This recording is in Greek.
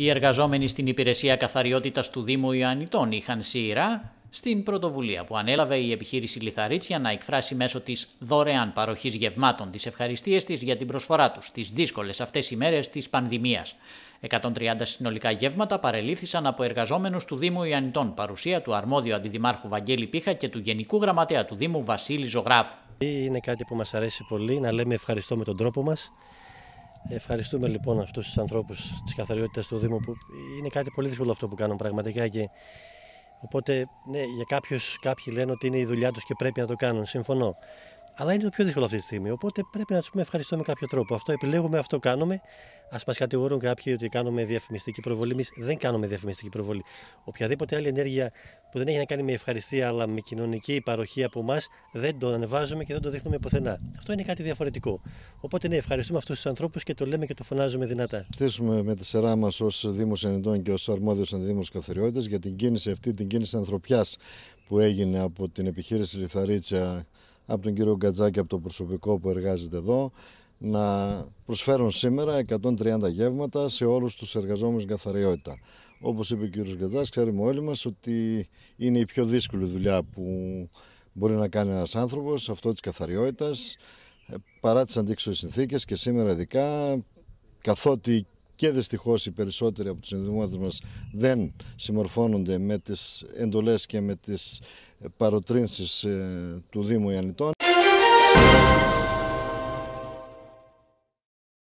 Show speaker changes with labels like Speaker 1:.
Speaker 1: Οι εργαζόμενοι στην Υπηρεσία Καθαριότητας του Δήμου Ιωαννητών είχαν σειρά στην πρωτοβουλία που ανέλαβε η επιχείρηση Λιθαρίτσια να εκφράσει μέσω της δωρεάν παροχής γευμάτων τις ευχαριστίες της για την προσφορά τους του δύσκολες αυτές αυτέ μέρες της πανδημίας. 130 συνολικά γεύματα παρελήφθησαν από εργαζόμενους του Δήμου Ιαννητών, παρουσία του αρμόδιου αντιδημάρχου Βαγγέλη Πίχα και του Γενικού Γραμματέα του Δήμου Βασίλη Ζωγράφου.
Speaker 2: Είναι κάτι που μας αρέσει πολύ να λέμε ευχαριστώ με τον τρόπο μας Ευχαριστούμε λοιπόν αυτούς τους ανθρώπους της καθαριότητας του Δήμου που είναι κάτι πολύ δύσκολο αυτό που κάνουν πραγματικά. Και... Οπότε, ναι, για κάποιους κάποιοι λένε ότι είναι η δουλειά τους και πρέπει να το κάνουν. Συμφωνώ. Αλλά είναι το πιο δύσκολο αυτή τη στιγμή. Οπότε πρέπει να τους πούμε ευχαριστώ με κάποιο τρόπο. Αυτό επιλέγουμε, αυτό κάνουμε. Ας μας κατηγορούν κάποιοι ότι κάνουμε διαφημιστική προβολή. Εμείς δεν κάνουμε διαφημιστική προβολή. Οποιαδήποτε άλλη ενέργεια που δεν έχει να κάνει με ευχαριστία αλλά με κοινωνική παροχή από εμάς δεν το ανεβάζουμε και δεν το δείχνουμε πουθενά. Αυτό είναι κάτι διαφορετικό. Οπότε ναι, ευχαριστούμε αυτούς τους ανθρώπους και το λέμε και το φωνάζουμε δυνατά.
Speaker 3: Στήσουμε με τη σειρά μας ως Δήμος Ενιντών και ως αρμόδιος Αντιδήμο καθεριότητα για την κίνηση αυτή, την κίνηση ανθρωπιάς που έγινε από την επιχείρηση Λιθαρίτσα από τον κύριο Γκατζάκη, από το προσωπικό που εργάζεται εδώ, να προσφέρουν σήμερα 130 γεύματα σε όλους τους εργαζόμενους καθαριότητα. Όπως είπε ο κύριος Γκατζάς, ξέρουμε όλοι μας ότι είναι η πιο δύσκολη δουλειά που μπορεί να κάνει ένας άνθρωπος, αυτό της καθαριότητας, ε, παρά τις αντίξωες συνθήκες και σήμερα ειδικά, καθότι και δυστυχώς οι περισσότεροι από τους συνδυμότε μας δεν συμμορφώνονται με τις εντολές και με τις παροτρύνσεις ε, του Δήμου Ιαννητών.